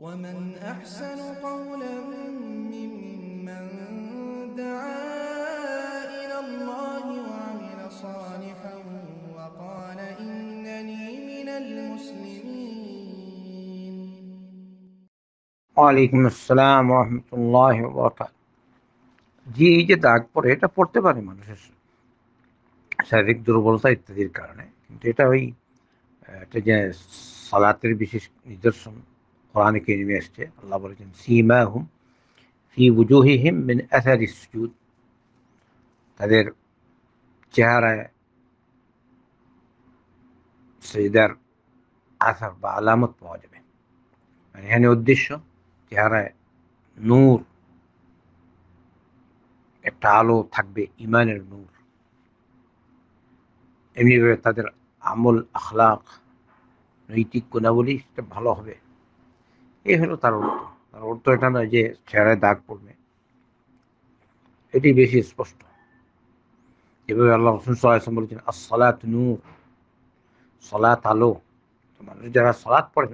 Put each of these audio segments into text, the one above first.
ومن أحسن قولا ممن دعا إلى الله وعمل صالحا وقال إنني من المسلمين وعليكم السلام ورحمة الله وبركاته জি এই যে দাগ পড়ে এটা পড়তে পারে মানুষের শারীরিক দুর্বলতা ইত্যাদির কারণে কিন্তু এটা ওই এটা যে সালাতের বিশেষ নিদর্শন কোরআনে কেরিমে এসছে আল্লাহ বলেছেন সিমা হুম ফি বুজুহিহিম মিন আসার সুজুদ তাদের চেহারায় সেদার আসার বা আলামত পাওয়া যাবে মানে এখানে উদ্দেশ্য চেহারায় নূর একটা আলো থাকবে ইমানের নূর এমনিভাবে তাদের আমল আখলাখ নৈতিক গুণাবলী সেটা ভালো হবে এই হলো তার অর্থ তার অর্থ এটা নয় যে চেহারায় দাগ পড়বে এটি বেশি স্পষ্ট এভাবে আল্লাহ রসুল সাল্লাম বলেছেন আসলাত নূর সলাত আলো মানুষ যারা সলাৎ পড়েন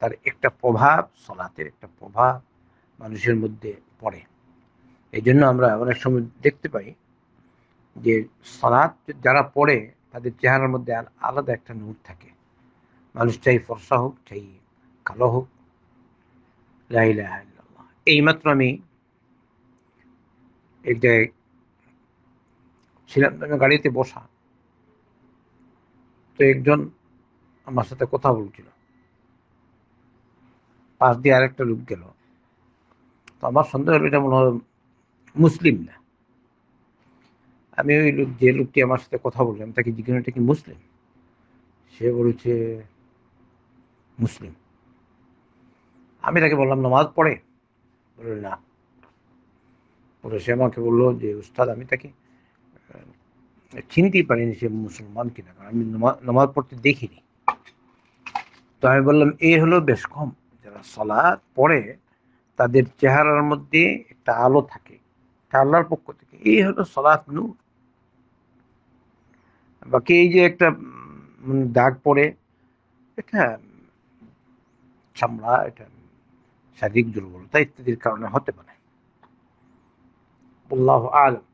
তার একটা প্রভাব সলাতের একটা প্রভাব মানুষের মধ্যে পড়ে এই জন্য আমরা অনেক সময় দেখতে পাই যে সলাৎ যারা পড়ে তাদের চেহারার মধ্যে আলাদা একটা নূর থাকে মানুষ চাই ফর্সা হোক চাই কালো হোক এইমাত্র আমি এক জায়গায় ছিলাম আমি গাড়িতে বসা তো একজন আমার সাথে কথা বলছিল পাশ দিয়ে আরেকটা লোক গেল তো আমার সন্দেহ হলো এটা মনে হয় মুসলিম না আমি ওই লোক যে লোকটি আমার সাথে কথা বললাম তাকে জিজ্ঞাসা এটা কি মুসলিম সে বলেছে মুসলিম আমি তাকে বললাম নামাজ পড়ে বলল না বলে সে আমাকে বললো যে উস্তাদ আমি তাকে চিনতেই পারিনি সে মুসলমান কিনা কারণ আমি নামাজ পড়তে দেখিনি তো আমি বললাম এই হলো বেশ কম যারা সলাদ পড়ে তাদের চেহারার মধ্যে একটা আলো থাকে আল্লাহর পক্ষ থেকে এই হলো সলাৎ নূর বাকি এই যে একটা মানে দাগ পড়ে এটা চামড়া এটা শারীরিক দুর্বলতা ইত্যাদির কারণে হতে পারে আল্লাহ আলম